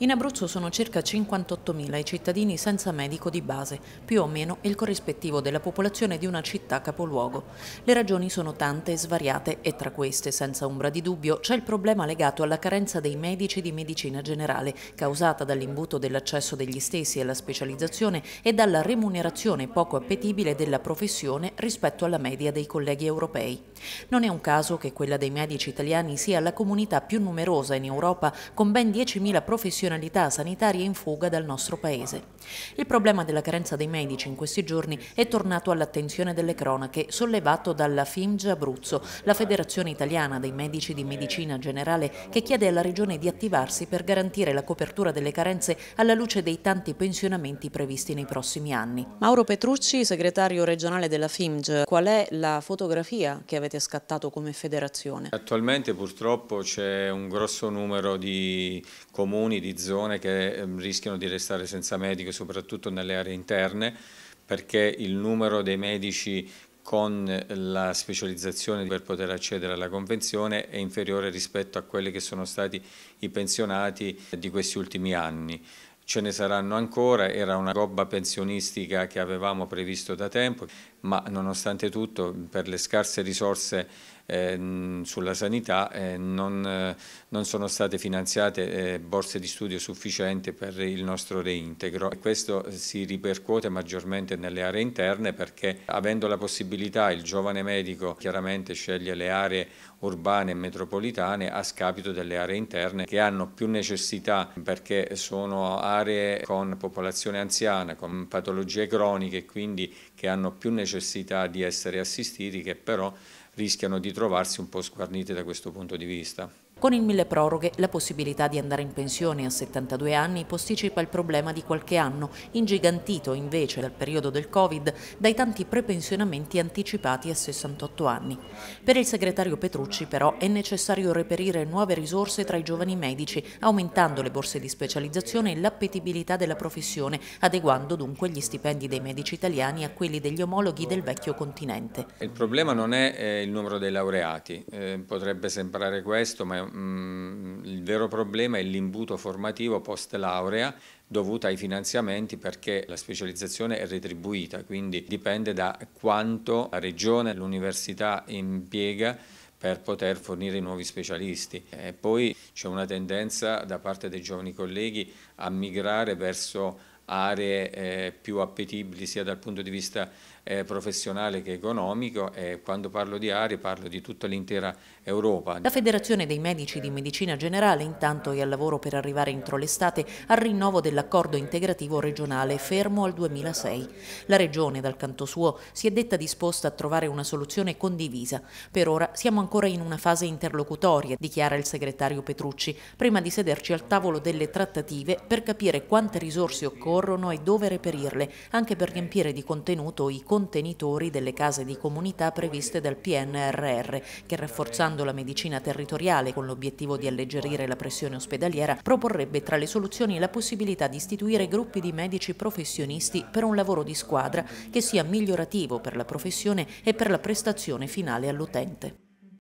In Abruzzo sono circa 58.000 i cittadini senza medico di base, più o meno il corrispettivo della popolazione di una città capoluogo. Le ragioni sono tante e svariate e tra queste, senza ombra di dubbio, c'è il problema legato alla carenza dei medici di medicina generale, causata dall'imbuto dell'accesso degli stessi alla specializzazione e dalla remunerazione poco appetibile della professione rispetto alla media dei colleghi europei. Non è un caso che quella dei medici italiani sia la comunità più numerosa in Europa, con ben 10.000 professionisti professionalità sanitarie in fuga dal nostro paese. Il problema della carenza dei medici in questi giorni è tornato all'attenzione delle cronache, sollevato dalla FIMG Abruzzo, la Federazione Italiana dei Medici di Medicina Generale, che chiede alla Regione di attivarsi per garantire la copertura delle carenze alla luce dei tanti pensionamenti previsti nei prossimi anni. Mauro Petrucci, segretario regionale della FIMG, qual è la fotografia che avete scattato come federazione? Attualmente purtroppo c'è un grosso numero di comuni, di zone che ehm, rischiano di restare senza medico, soprattutto nelle aree interne, perché il numero dei medici con la specializzazione per poter accedere alla convenzione è inferiore rispetto a quelli che sono stati i pensionati di questi ultimi anni. Ce ne saranno ancora, era una gobba pensionistica che avevamo previsto da tempo, ma nonostante tutto per le scarse risorse eh, sulla sanità eh, non, eh, non, sono state finanziate eh, borse di studio sufficienti per il nostro reintegro. E questo si ripercuote maggiormente nelle aree interne perché avendo la possibilità il giovane medico chiaramente sceglie le aree urbane e metropolitane a scapito delle aree interne che hanno più necessità perché sono aree con popolazione anziana, con patologie croniche quindi che hanno più necessità necessità di essere assistiti che però rischiano di trovarsi un po' squarniti da questo punto di vista. Con il mille proroghe la possibilità di andare in pensione a 72 anni posticipa il problema di qualche anno, ingigantito invece dal periodo del Covid dai tanti prepensionamenti anticipati a 68 anni. Per il segretario Petrucci però è necessario reperire nuove risorse tra i giovani medici, aumentando le borse di specializzazione e l'appetibilità della professione, adeguando dunque gli stipendi dei medici italiani a quelli degli omologhi del vecchio continente. Il problema non è eh, il numero dei laureati, eh, potrebbe sembrare questo ma è mh, mm, il vero problema è l'imbuto formativo post laurea dovuta ai finanziamenti perché la specializzazione è retribuita, quindi dipende da quanto la regione, l'università impiega per poter fornire i nuovi specialisti. E poi c'è una tendenza da parte dei giovani colleghi a migrare verso aree eh, più appetibili sia dal punto di vista eh, professionale che economico e quando parlo di aree parlo di tutta l'intera Europa. La Federazione dei Medici di Medicina Generale intanto è al lavoro per arrivare entro l'estate al rinnovo dell'accordo integrativo regionale fermo al 2006. La Regione dal canto suo si è detta disposta a trovare una soluzione condivisa. Per ora siamo ancora in una fase interlocutoria, dichiara il segretario Petrucci, prima di sederci al tavolo delle trattative per capire quante risorse occorrono occorrono e dove reperirle, anche per riempire di contenuto i contenitori delle case di comunità previste dal PNRR, che rafforzando la medicina territoriale con l'obiettivo di alleggerire la pressione ospedaliera, proporrebbe tra le soluzioni la possibilità di istituire gruppi di medici professionisti per un lavoro di squadra che sia migliorativo per la professione e per la prestazione finale all'utente.